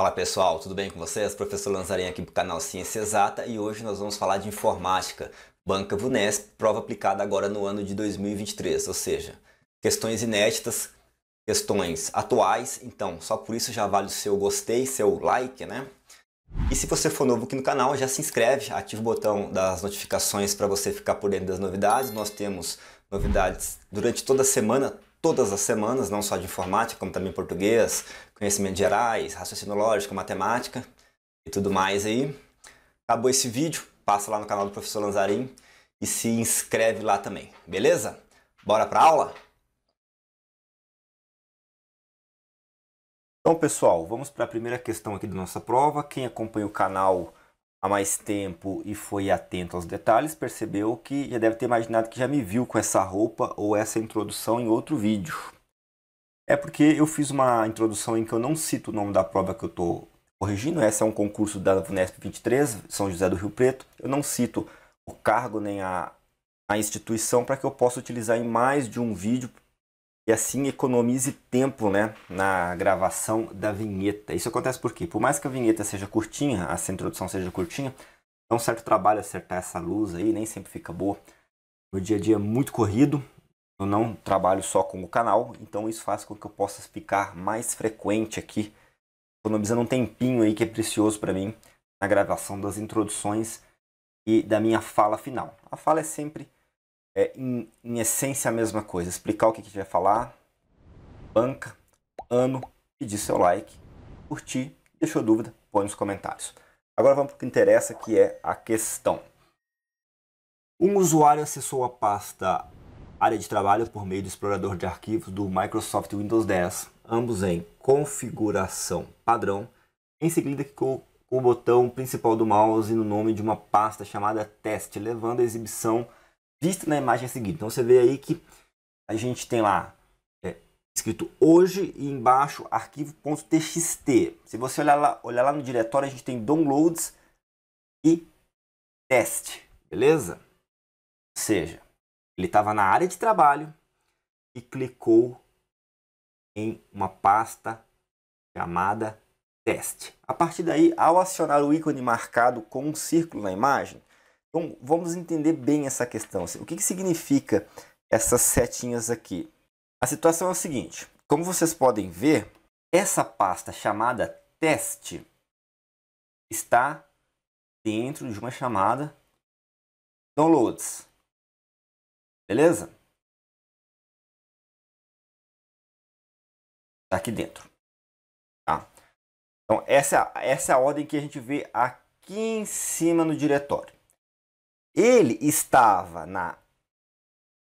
Fala pessoal, tudo bem com vocês? Professor Lanzarin aqui do canal Ciência Exata e hoje nós vamos falar de informática, banca VUNESP, prova aplicada agora no ano de 2023, ou seja, questões inéditas, questões atuais, então só por isso já vale o seu gostei, seu like, né? E se você for novo aqui no canal, já se inscreve, ativa o botão das notificações para você ficar por dentro das novidades. Nós temos novidades durante toda a semana, todas as semanas, não só de informática, como também português, conhecimentos gerais, raciocínio lógico, matemática e tudo mais aí. Acabou esse vídeo, passa lá no canal do professor Lanzarin e se inscreve lá também, beleza? Bora para aula? Então, pessoal, vamos para a primeira questão aqui da nossa prova. Quem acompanha o canal há mais tempo e foi atento aos detalhes, percebeu que já deve ter imaginado que já me viu com essa roupa ou essa introdução em outro vídeo. É porque eu fiz uma introdução em que eu não cito o nome da prova que eu estou corrigindo. Essa é um concurso da VUNESP 23, São José do Rio Preto. Eu não cito o cargo nem a, a instituição para que eu possa utilizar em mais de um vídeo e assim economize tempo né, na gravação da vinheta. Isso acontece porque, por mais que a vinheta seja curtinha, essa introdução seja curtinha, é um certo trabalho acertar essa luz aí, nem sempre fica boa. Meu dia a dia é muito corrido, eu não trabalho só com o canal, então isso faz com que eu possa ficar mais frequente aqui, economizando um tempinho aí que é precioso para mim na gravação das introduções e da minha fala final. A fala é sempre, é, em, em essência, a mesma coisa: explicar o que, que vai falar, banca, ano, pedir seu like, curtir, deixou dúvida, põe nos comentários. Agora vamos para o que interessa, que é a questão. Um usuário acessou a pasta área de trabalho por meio do explorador de arquivos do Microsoft Windows 10, ambos em configuração padrão, em seguida com o botão principal do mouse no nome de uma pasta chamada teste, levando a exibição vista na imagem a seguir. Então você vê aí que a gente tem lá é, escrito hoje e embaixo arquivo.txt. Se você olhar lá, olhar lá no diretório, a gente tem downloads e teste, beleza? Ou seja, ele estava na área de trabalho e clicou em uma pasta chamada teste. A partir daí, ao acionar o ícone marcado com um círculo na imagem, então vamos entender bem essa questão. O que, que significa essas setinhas aqui? A situação é o seguinte, como vocês podem ver, essa pasta chamada teste está dentro de uma chamada downloads. Beleza? Tá aqui dentro. Tá? Então, essa, essa é a ordem que a gente vê aqui em cima no diretório. Ele estava na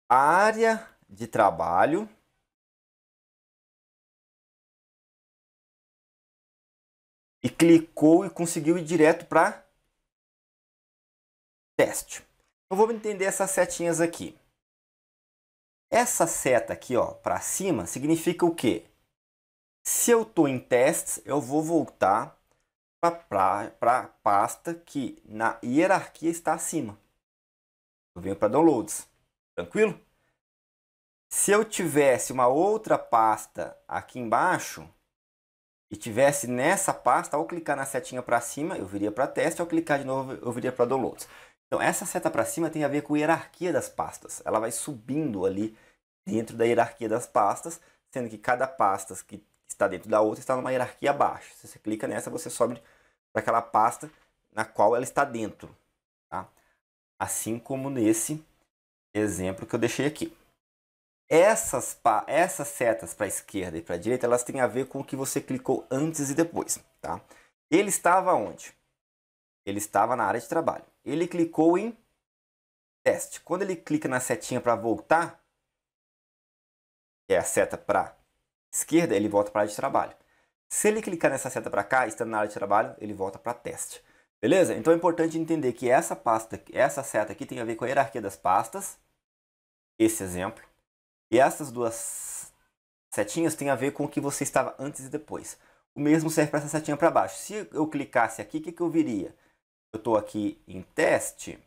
área de trabalho. E clicou e conseguiu ir direto para teste. Eu então, vou entender essas setinhas aqui. Essa seta aqui, ó, para cima, significa o quê? Se eu estou em testes, eu vou voltar para a pasta que na hierarquia está acima. Eu venho para downloads. Tranquilo? Se eu tivesse uma outra pasta aqui embaixo e tivesse nessa pasta, ao clicar na setinha para cima, eu viria para teste, ao clicar de novo, eu viria para downloads. Então essa seta para cima tem a ver com a hierarquia das pastas. Ela vai subindo ali dentro da hierarquia das pastas, sendo que cada pasta que está dentro da outra está numa hierarquia abaixo. Se você clica nessa, você sobe para aquela pasta na qual ela está dentro. Tá? Assim como nesse exemplo que eu deixei aqui. Essas, essas setas para a esquerda e para a direita, elas têm a ver com o que você clicou antes e depois. Tá? Ele estava onde? Ele estava na área de trabalho ele clicou em teste. Quando ele clica na setinha para voltar, que é a seta para esquerda, ele volta para a área de trabalho. Se ele clicar nessa seta para cá, estando na área de trabalho, ele volta para teste. Beleza? Então é importante entender que essa pasta, essa seta aqui tem a ver com a hierarquia das pastas, esse exemplo. E essas duas setinhas têm a ver com o que você estava antes e depois. O mesmo serve para essa setinha para baixo. Se eu clicasse aqui, o que, que eu viria? eu estou aqui em teste,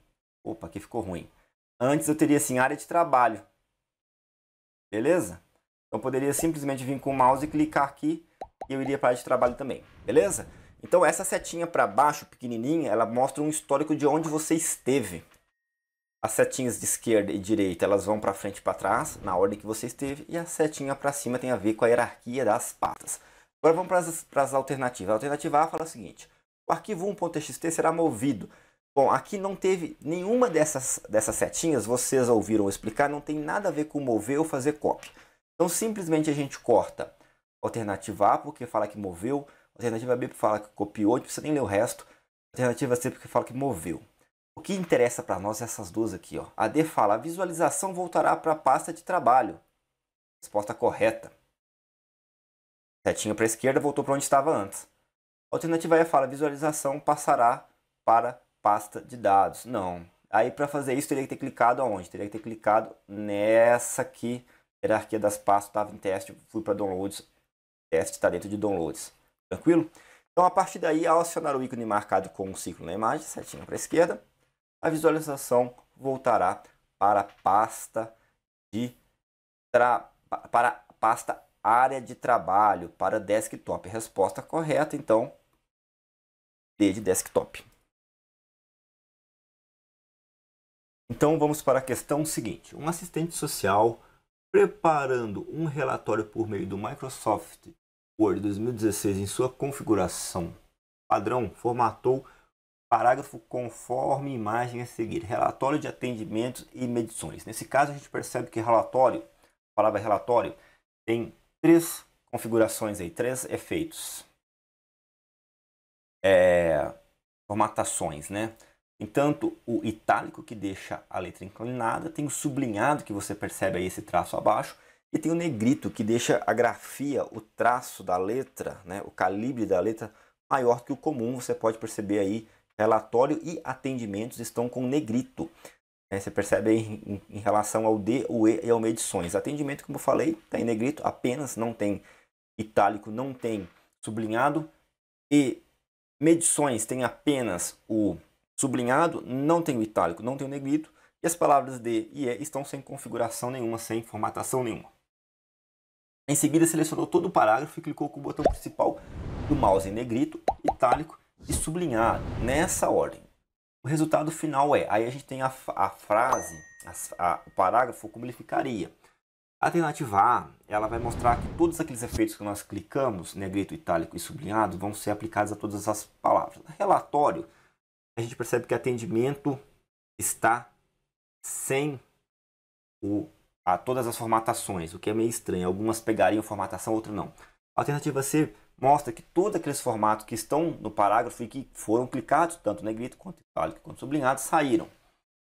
opa, aqui ficou ruim. Antes eu teria assim área de trabalho, beleza? Então, eu poderia simplesmente vir com o mouse e clicar aqui e eu iria para a área de trabalho também, beleza? Então essa setinha para baixo, pequenininha, ela mostra um histórico de onde você esteve. As setinhas de esquerda e direita, elas vão para frente e para trás, na ordem que você esteve, e a setinha para cima tem a ver com a hierarquia das patas. Agora vamos para as alternativas. A alternativa A fala o seguinte: o arquivo 1.txt será movido. Bom, aqui não teve nenhuma dessas, dessas setinhas, vocês ouviram explicar, não tem nada a ver com mover ou fazer cópia. Então simplesmente a gente corta alternativa A porque fala que moveu, alternativa B porque fala que copiou, não precisa nem ler o resto, alternativa C porque fala que moveu. O que interessa para nós é essas duas aqui. Ó. A D fala, a visualização voltará para a pasta de trabalho. Resposta correta. Setinha para a esquerda voltou para onde estava antes. Alternativa E é fala visualização passará para pasta de dados. Não. Aí para fazer isso teria que ter clicado aonde? Teria que ter clicado nessa aqui, hierarquia das pastas, estava em teste, fui para downloads, teste está dentro de downloads. Tranquilo? Então a partir daí, ao acionar o ícone marcado com um ciclo na imagem, setinha para a esquerda, a visualização voltará para a pasta de tra... para a pasta área de trabalho, para desktop. Resposta correta, então D de desktop. Então vamos para a questão seguinte. Um assistente social preparando um relatório por meio do Microsoft Word 2016 em sua configuração padrão formatou parágrafo conforme imagem a seguir. Relatório de atendimentos e medições. Nesse caso a gente percebe que relatório, a palavra relatório, tem três configurações aí, três efeitos é, formatações, né? Entanto, o itálico que deixa a letra inclinada, tem o sublinhado que você percebe aí esse traço abaixo, e tem o negrito que deixa a grafia, o traço da letra, né, o calibre da letra maior que o comum. Você pode perceber aí, relatório e atendimentos estão com negrito. É, você percebe aí em, em, relação ao D, o E e ao medições. Atendimento, como eu falei, está em negrito apenas, não tem itálico, não tem sublinhado. E Medições tem apenas o sublinhado, não tem o itálico, não tem o negrito, e as palavras D e E estão sem configuração nenhuma, sem formatação nenhuma. Em seguida, selecionou todo o parágrafo e clicou com o botão principal do mouse em negrito, itálico e sublinhado, nessa ordem. O resultado final é, aí a gente tem a, a frase, a, a, o parágrafo, como ele ficaria. A alternativa A, ela vai mostrar que todos aqueles efeitos que nós clicamos, negrito, itálico e sublinhado, vão ser aplicados a todas as palavras. Relatório, a gente percebe que atendimento está sem o, a todas as formatações, o que é meio estranho. Algumas pegariam formatação, outras não. A alternativa C mostra que todos aqueles formatos que estão no parágrafo e que foram clicados, tanto negrito quanto itálico quanto sublinhado, saíram.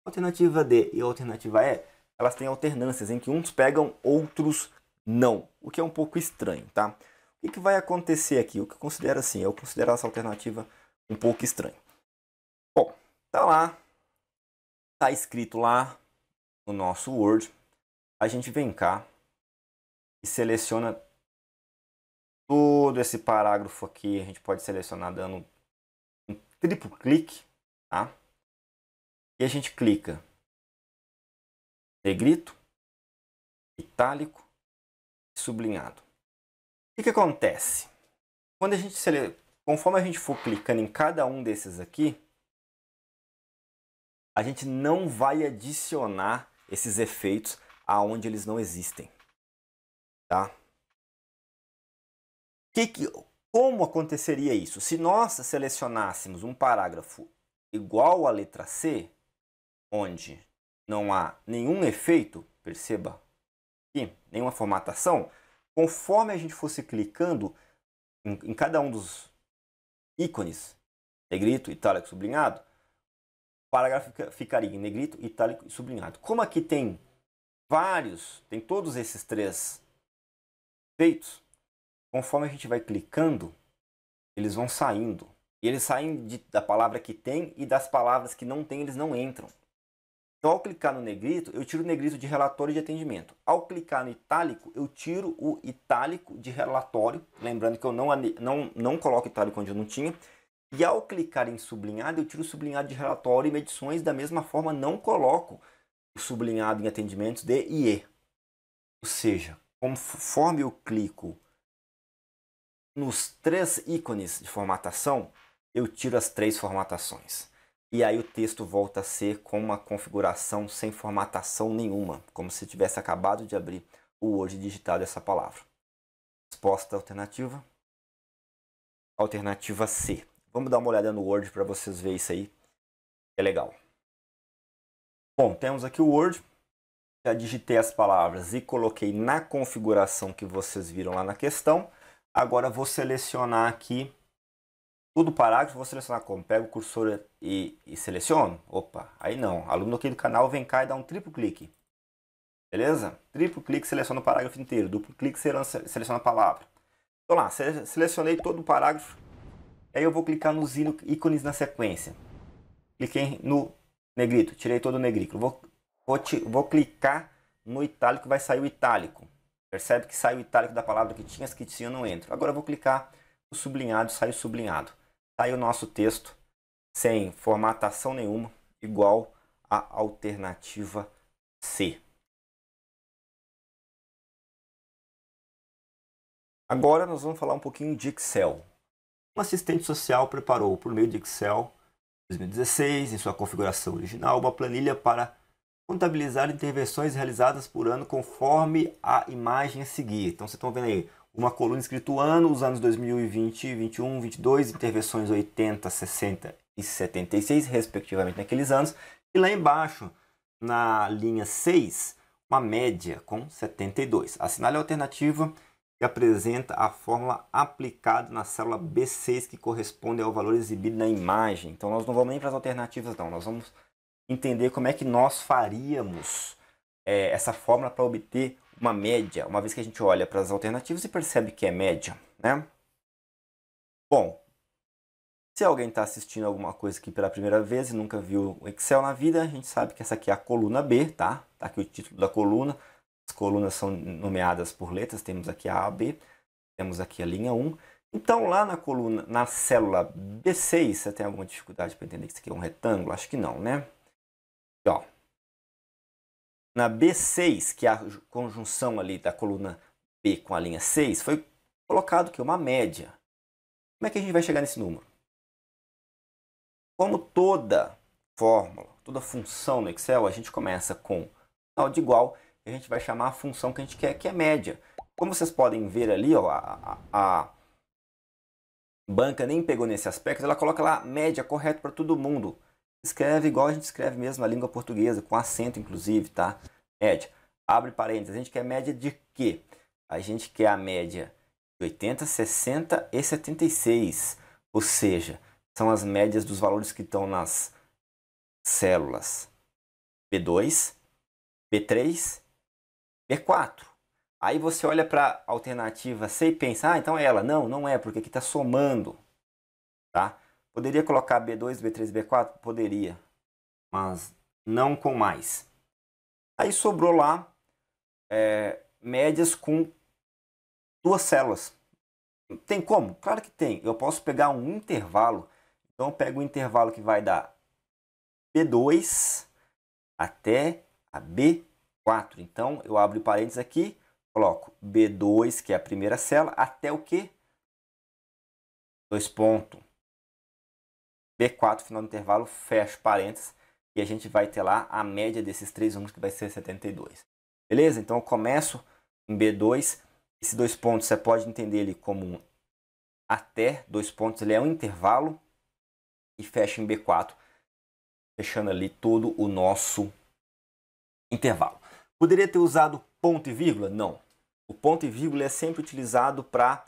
Alternativa D e alternativa E elas têm alternâncias em que uns pegam, outros não, o que é um pouco estranho, tá? O que, vai acontecer aqui? O que eu considero assim, eu considero essa alternativa um pouco estranha. Bom, tá lá, tá escrito lá no nosso Word, a gente vem cá e seleciona todo esse parágrafo aqui, a gente pode selecionar dando um triplo clique, tá? E a gente clica negrito, itálico e sublinhado. O que, que acontece? Quando a gente conforme a gente for clicando em cada um desses aqui, a gente não vai adicionar esses efeitos aonde eles não existem. Tá? Que que, como aconteceria isso? Se nós selecionássemos um parágrafo igual à letra C, onde não há nenhum efeito, perceba aqui, nenhuma formatação, conforme a gente fosse clicando em, em cada um dos ícones, negrito, itálico, sublinhado, o parágrafo fica, ficaria em negrito, itálico e sublinhado. Como aqui tem vários, tem todos esses três efeitos, conforme a gente vai clicando, eles vão saindo. E eles saem de, da palavra que tem e das palavras que não tem, eles não entram. Então, ao clicar no negrito, eu tiro o negrito de relatório de atendimento. Ao clicar no itálico, eu tiro o itálico de relatório. Lembrando que eu não, não, não coloco itálico onde eu não tinha. E ao clicar em sublinhado, eu tiro o sublinhado de relatório e medições. Da mesma forma, não coloco o sublinhado em atendimentos de IE. Ou seja, conforme eu clico nos três ícones de formatação, eu tiro as três formatações e aí o texto volta a ser com uma configuração sem formatação nenhuma, como se tivesse acabado de abrir o Word digitado essa palavra. Resposta alternativa? Alternativa C. Vamos dar uma olhada no Word para vocês verem isso aí. É legal. Bom, temos aqui o Word. Já digitei as palavras e coloquei na configuração que vocês viram lá na questão. Agora vou selecionar aqui tudo parágrafo, vou selecionar como? Pego o cursor e, e seleciono? Opa, aí não. Aluno aqui do canal vem cá e dá um triplo clique. Beleza? Triplo clique seleciona o parágrafo inteiro. Duplo clique seleciona a palavra. Então lá, selecionei todo o parágrafo. Aí eu vou clicar nos ícones na sequência. Cliquei no negrito, tirei todo o negrito. Vou, vou, vou clicar no itálico, vai sair o itálico. Percebe que sai o itálico da palavra que tinha, as que tinha não entro. Agora eu vou clicar no sublinhado, sai o sublinhado. Tá aí o nosso texto, sem formatação nenhuma, igual à alternativa C. Agora nós vamos falar um pouquinho de Excel. Um assistente social preparou, por meio de Excel 2016, em sua configuração original, uma planilha para contabilizar intervenções realizadas por ano conforme a imagem a seguir. Então vocês estão vendo aí uma coluna escrito ano, os anos 2020, 21, 22, intervenções 80, 60 e 76, respectivamente, naqueles anos. E lá embaixo, na linha 6, uma média com 72. Assinale a alternativa que apresenta a fórmula aplicada na célula B6 que corresponde ao valor exibido na imagem. Então nós não vamos nem para as alternativas não, nós vamos entender como é que nós faríamos é, essa fórmula para obter uma média, uma vez que a gente olha para as alternativas e percebe que é média, né? Bom, se alguém está assistindo alguma coisa aqui pela primeira vez e nunca viu o Excel na vida, a gente sabe que essa aqui é a coluna B, tá? Tá aqui o título da coluna. As colunas são nomeadas por letras, temos aqui a AB, temos aqui a linha 1. Então lá na coluna, na célula B6, você tem alguma dificuldade para entender que isso aqui é um retângulo? Acho que não, né? Ó, na B6, que é a conjunção ali da coluna B com a linha 6, foi colocado que é uma média. Como é que a gente vai chegar nesse número? Como toda fórmula, toda função no Excel, a gente começa com sinal de igual e a gente vai chamar a função que a gente quer, que é média. Como vocês podem ver ali, ó, a, a, a banca nem pegou nesse aspecto, ela coloca lá média correta para todo mundo escreve igual a gente escreve mesmo na língua portuguesa, com acento inclusive, tá? Média. Abre parênteses. A gente quer média de quê? A gente quer a média de 80, 60 e 76. Ou seja, são as médias dos valores que estão nas células B2, B3, B4. Aí você olha para a alternativa C e pensa, ah, então é ela. Não, não é, porque aqui está somando, tá? Poderia colocar B2, B3, B4? Poderia, mas não com mais. Aí sobrou lá é, médias com duas células. Tem como? Claro que tem. Eu posso pegar um intervalo. Então eu pego o um intervalo que vai dar B2 até a B4. Então eu abro parênteses aqui, coloco B2, que é a primeira célula, até o que? Dois pontos. B4, final do intervalo, fecha parênteses, e a gente vai ter lá a média desses três números que vai ser 72. Beleza? Então eu começo em B2, esses dois pontos você pode entender ele como um até, dois pontos, ele é um intervalo, e fecha em B4, fechando ali todo o nosso intervalo. Poderia ter usado ponto e vírgula? Não. O ponto e vírgula é sempre utilizado para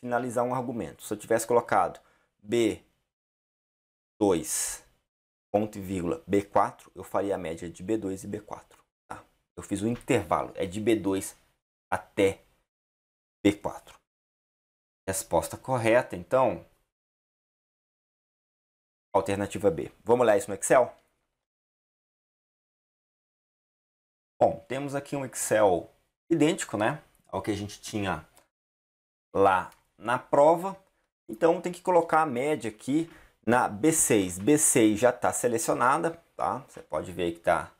finalizar um argumento. Se eu tivesse colocado B 2, ponto e vírgula, B4, eu faria a média de B2 e B4. Tá? Eu fiz o um intervalo, é de B2 até B4. Resposta correta, então, alternativa B. Vamos olhar é isso no Excel? Bom, temos aqui um Excel idêntico né, ao que a gente tinha lá na prova. Então, tem que colocar a média aqui na B6. B6 já está selecionada, tá? Você pode ver que está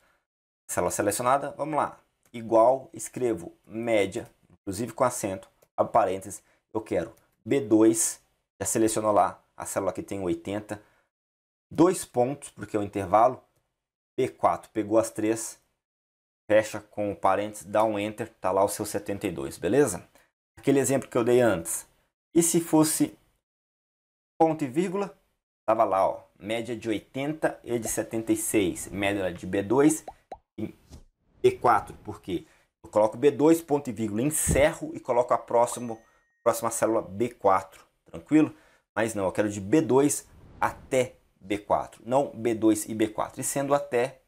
célula selecionada. Vamos lá. Igual, escrevo média, inclusive com acento, parênteses, eu quero B2, já selecionou lá a célula que tem 80, dois pontos, porque é o intervalo, B4, pegou as três, fecha com o parênteses, dá um enter, está lá o seu 72, beleza? Aquele exemplo que eu dei antes. E se fosse ponto e vírgula, Tava lá, ó, média de 80 e de 76, média de B2 e B4, porque eu coloco B2, ponto e vírgula, encerro e coloco a próxima, próxima célula B4, tranquilo? Mas não, eu quero de B2 até B4, não B2 e B4, e sendo até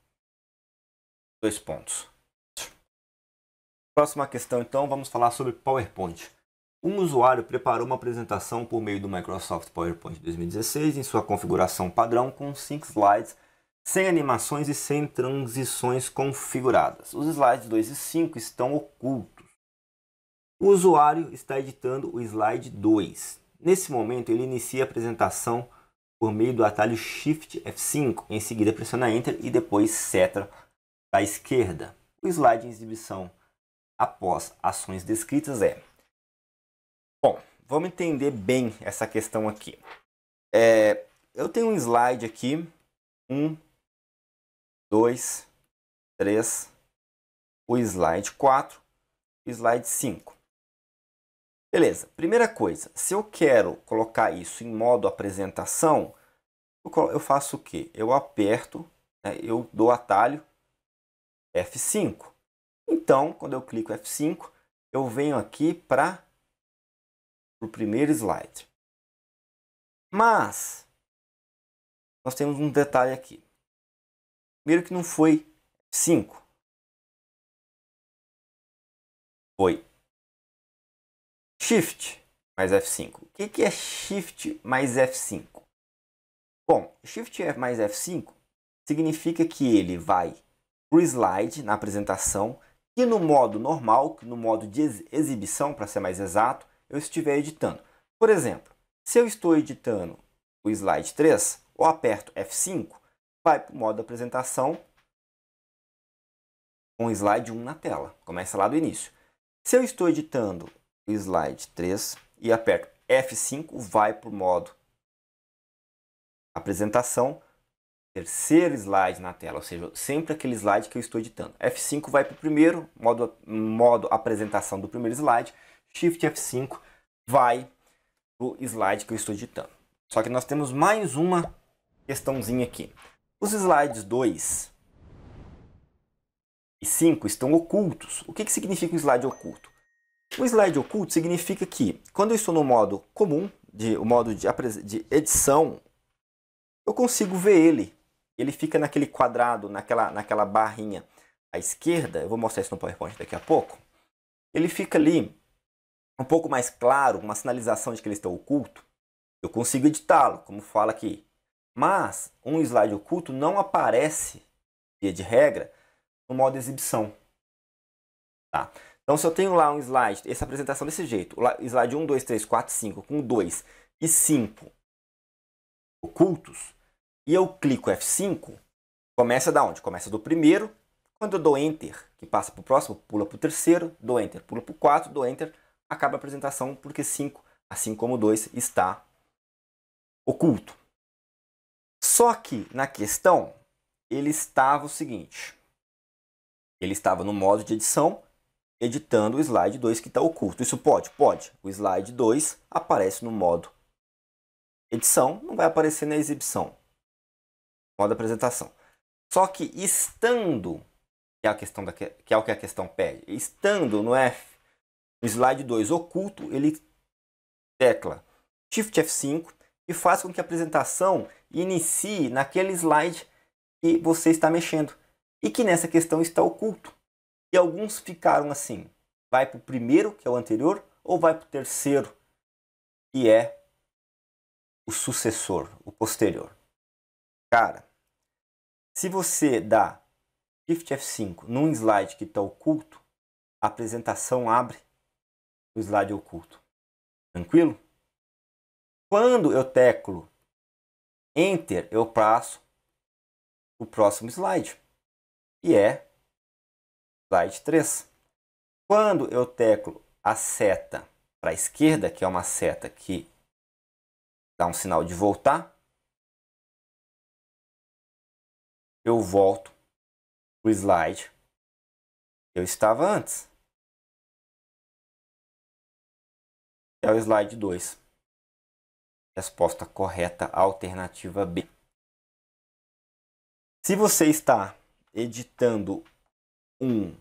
dois pontos. Próxima questão, então, vamos falar sobre PowerPoint. Um usuário preparou uma apresentação por meio do Microsoft PowerPoint 2016 em sua configuração padrão com 5 slides, sem animações e sem transições configuradas. Os slides 2 e 5 estão ocultos. O usuário está editando o slide 2. Nesse momento, ele inicia a apresentação por meio do atalho Shift F5, em seguida pressiona Enter e depois seta da esquerda. O slide em exibição após ações descritas é Bom, vamos entender bem essa questão aqui. É, eu tenho um slide aqui. Um, dois, três, o slide 4, o slide 5. Beleza, primeira coisa, se eu quero colocar isso em modo apresentação, eu faço o quê Eu aperto, né, eu dou atalho F5. Então, quando eu clico F5, eu venho aqui para para o primeiro slide. Mas, nós temos um detalhe aqui. Primeiro que não foi 5. Foi Shift mais F5. O que, que é Shift mais F5? Bom, Shift mais F5 significa que ele vai para o slide na apresentação, que no modo normal, que no modo de exibição, para ser mais exato, eu estiver editando. Por exemplo, se eu estou editando o slide 3, eu aperto F5, vai para o modo apresentação com o slide 1 na tela. Começa lá do início. Se eu estou editando o slide 3 e aperto F5, vai para o modo apresentação, terceiro slide na tela, ou seja, sempre aquele slide que eu estou editando. F5 vai para o primeiro, modo, modo apresentação do primeiro slide, Shift F5, vai o slide que eu estou editando. Só que nós temos mais uma questãozinha aqui. Os slides 2 e 5 estão ocultos. O que, que significa um slide oculto? O slide oculto significa que quando eu estou no modo comum, de, o modo de, de edição, eu consigo ver ele. Ele fica naquele quadrado, naquela, naquela barrinha à esquerda. Eu vou mostrar isso no PowerPoint daqui a pouco. Ele fica ali um pouco mais claro, uma sinalização de que ele está oculto, eu consigo editá-lo, como fala aqui. Mas um slide oculto não aparece, via de regra, no modo exibição. Tá? Então, se eu tenho lá um slide, essa apresentação desse jeito, slide 1, 2, 3, 4, 5, com 2 e 5 ocultos, e eu clico F5, começa da onde? Começa do primeiro, quando eu dou Enter, que passa para o próximo, pula para o terceiro, dou Enter, pula para o quarto, dou Enter, acaba a apresentação porque 5, assim como 2, está oculto. Só que na questão ele estava o seguinte: ele estava no modo de edição editando o slide 2 que está oculto. Isso pode? Pode. O slide 2 aparece no modo edição, não vai aparecer na exibição, modo apresentação. Só que estando, que é, a questão da, que é o que a questão pede, estando no F no slide 2, oculto, ele tecla Shift F5 e faz com que a apresentação inicie naquele slide que você está mexendo e que nessa questão está oculto. E alguns ficaram assim: vai para o primeiro, que é o anterior, ou vai para o terceiro, que é o sucessor, o posterior. Cara, se você dá Shift F5 num slide que está oculto, a apresentação abre o slide oculto. Tranquilo? Quando eu teclo Enter, eu passo o próximo slide, e é slide 3. Quando eu teclo a seta para a esquerda, que é uma seta que dá um sinal de voltar, eu volto o slide que eu estava antes. é o slide 2. Resposta correta, alternativa B. Se você está editando um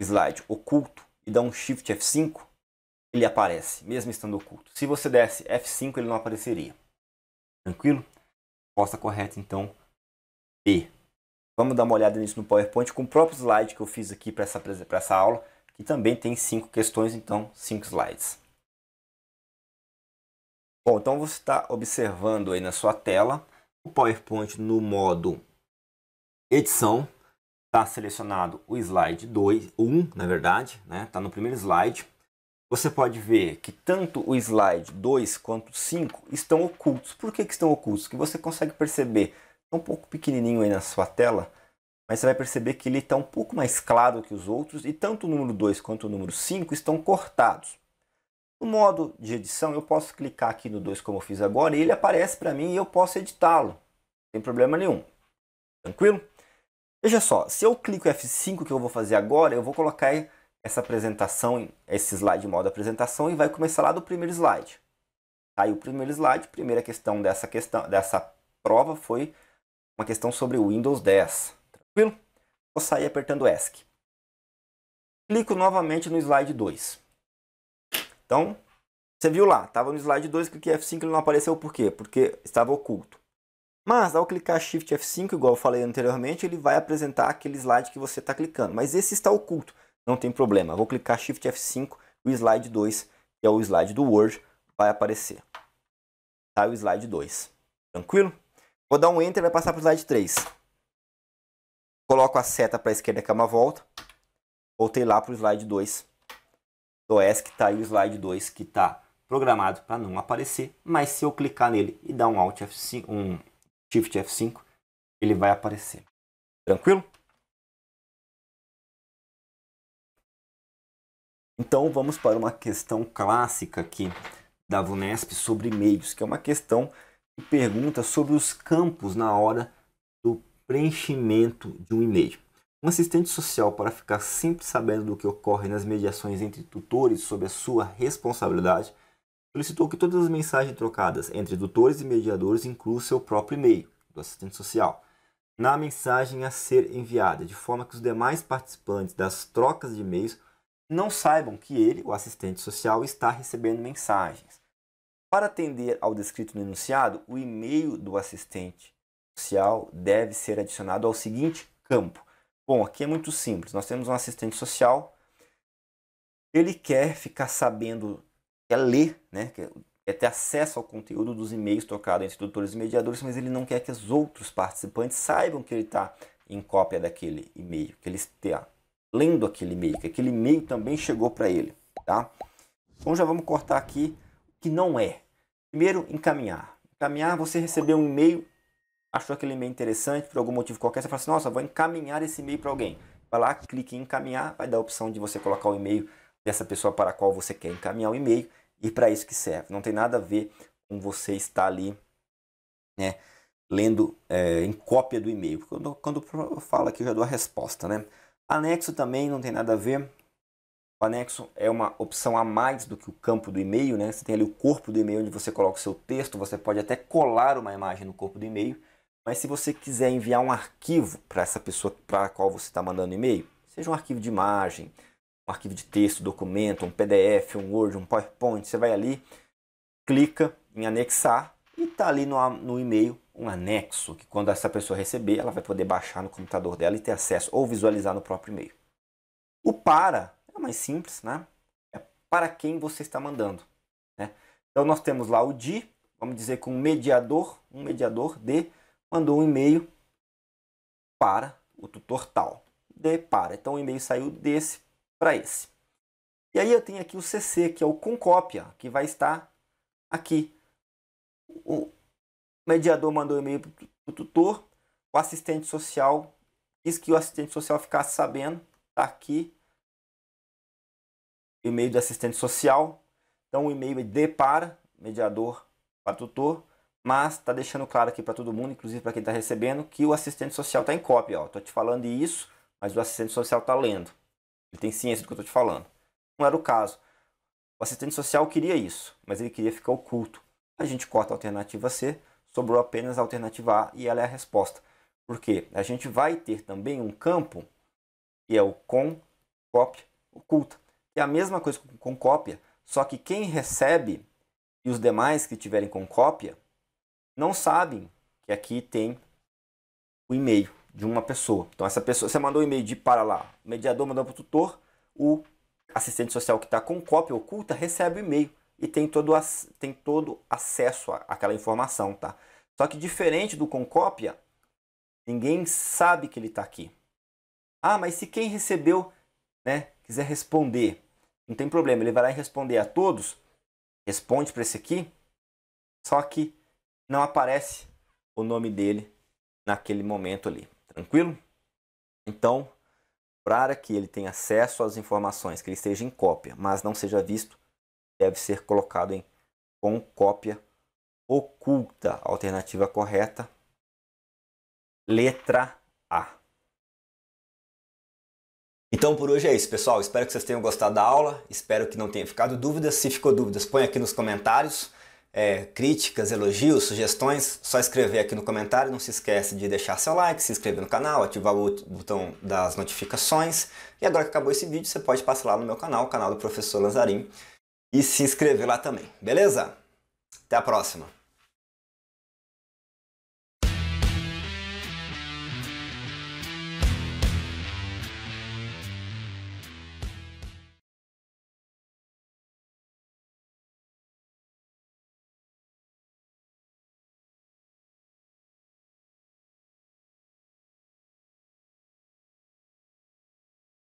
slide oculto e dá um Shift F5, ele aparece, mesmo estando oculto. Se você desse F5, ele não apareceria. Tranquilo? Resposta correta, então, B. Vamos dar uma olhada nisso no PowerPoint com o próprio slide que eu fiz aqui para essa, essa aula, que também tem cinco questões, então cinco slides. Bom, então você está observando aí na sua tela o PowerPoint no modo edição. Está selecionado o slide 2, 1, um, na verdade, né? Está no primeiro slide. Você pode ver que tanto o slide 2 quanto 5 estão ocultos. Por que, que estão ocultos? Que você consegue perceber, está um pouco pequenininho aí na sua tela, mas você vai perceber que ele está um pouco mais claro que os outros e tanto o número 2 quanto o número 5 estão cortados. No modo de edição, eu posso clicar aqui no 2 como eu fiz agora e ele aparece para mim e eu posso editá-lo. Sem tem problema nenhum. Tranquilo? Veja só, se eu clico F5 que eu vou fazer agora, eu vou colocar essa apresentação, esse slide em modo apresentação e vai começar lá do primeiro slide. Tá aí o primeiro slide, primeira questão dessa questão, dessa prova foi uma questão sobre o Windows 10. Tranquilo? Vou sair apertando ESC. Clico novamente no slide 2. Então, você viu lá, estava no slide 2, cliquei F5 ele não apareceu por quê? Porque estava oculto. Mas ao clicar Shift F5, igual eu falei anteriormente, ele vai apresentar aquele slide que você está clicando. Mas esse está oculto, não tem problema. Vou clicar Shift F5, o slide 2, que é o slide do Word, vai aparecer. Tá o slide 2. Tranquilo? Vou dar um Enter, e vai passar para o slide 3. Coloco a seta para a esquerda que é uma volta. Voltei lá para o slide 2. OS, que está aí o slide 2, que está programado para não aparecer, mas se eu clicar nele e dar um Alt F5, um Shift F5, ele vai aparecer. Tranquilo? Então vamos para uma questão clássica aqui da VUNESP sobre e-mails, que é uma questão que pergunta sobre os campos na hora do preenchimento de um e-mail. Um assistente social para ficar sempre sabendo do que ocorre nas mediações entre tutores sob a sua responsabilidade solicitou que todas as mensagens trocadas entre tutores e mediadores incluam seu próprio e-mail do assistente social na mensagem a ser enviada, de forma que os demais participantes das trocas de e-mails não saibam que ele, o assistente social, está recebendo mensagens. Para atender ao descrito no enunciado, o e-mail do assistente social deve ser adicionado ao seguinte campo: Bom, aqui é muito simples. Nós temos um assistente social. Ele quer ficar sabendo, quer ler, né? Quer, ter acesso ao conteúdo dos e-mails trocados entre tutores e mediadores, mas ele não quer que os outros participantes saibam que ele está em cópia daquele e-mail, que ele está lendo aquele e-mail, que aquele e-mail também chegou para ele, tá? Então já vamos cortar aqui o que não é. Primeiro, encaminhar. Encaminhar, você recebeu um e-mail, achou aquele e-mail interessante por algum motivo qualquer, você fala assim, nossa, vou encaminhar esse e-mail para alguém. Vai lá, clique em encaminhar, vai dar a opção de você colocar o e-mail dessa pessoa para a qual você quer encaminhar o e-mail e para isso que serve. Não tem nada a ver com você estar ali, né, lendo é, em cópia do e-mail. Quando, quando eu falo aqui, eu já dou a resposta, né? Anexo também não tem nada a ver. O anexo é uma opção a mais do que o campo do e-mail, né? Você tem ali o corpo do e-mail onde você coloca o seu texto, você pode até colar uma imagem no corpo do e-mail mas se você quiser enviar um arquivo para essa pessoa para a qual você está mandando e-mail, seja um arquivo de imagem, um arquivo de texto, documento, um PDF, um Word, um PowerPoint, você vai ali, clica em anexar e está ali no, no e-mail um anexo que quando essa pessoa receber, ela vai poder baixar no computador dela e ter acesso ou visualizar no próprio e-mail. O para é mais simples, né? É para quem você está mandando. Né? Então nós temos lá o de, vamos dizer com um mediador, um mediador de mandou um e-mail para o tutor tal. De para. Então o e-mail saiu desse para esse. E aí eu tenho aqui o CC, que é o com cópia, que vai estar aqui. O mediador mandou um e-mail para o tutor, o assistente social quis que o assistente social ficasse sabendo, está aqui. E-mail do assistente social. Então o e-mail é de para, mediador para tutor, mas está deixando claro aqui para todo mundo, inclusive para quem está recebendo, que o assistente social está em cópia. Estou te falando isso, mas o assistente social está lendo. Ele tem ciência do que eu estou te falando. Não era o caso. O assistente social queria isso, mas ele queria ficar oculto. A gente corta a alternativa C, sobrou apenas a alternativa A e ela é a resposta. Porque a gente vai ter também um campo que é o com cópia oculta. é a mesma coisa com cópia, só que quem recebe e os demais que tiverem com cópia não sabem que aqui tem o e-mail de uma pessoa. Então essa pessoa, você mandou o um e-mail de para lá, o mediador mandou para o tutor, o assistente social que está com cópia oculta recebe o e-mail e tem todo, tem todo acesso àquela informação, tá? Só que diferente do com cópia, ninguém sabe que ele está aqui. Ah, mas se quem recebeu, né, quiser responder, não tem problema, ele vai lá e responder a todos, responde para esse aqui, só que não aparece o nome dele naquele momento ali. Tranquilo? Então, para que ele tenha acesso às informações, que ele esteja em cópia, mas não seja visto, deve ser colocado em com cópia oculta. Alternativa correta, letra A. Então por hoje é isso, pessoal. Espero que vocês tenham gostado da aula. Espero que não tenha ficado dúvidas. Se ficou dúvidas, põe aqui nos comentários é, críticas, elogios, sugestões, só escrever aqui no comentário. Não se esquece de deixar seu like, se inscrever no canal, ativar o botão das notificações. E agora que acabou esse vídeo, você pode passar lá no meu canal, o canal do Professor Lanzarim, e se inscrever lá também, beleza? Até a próxima!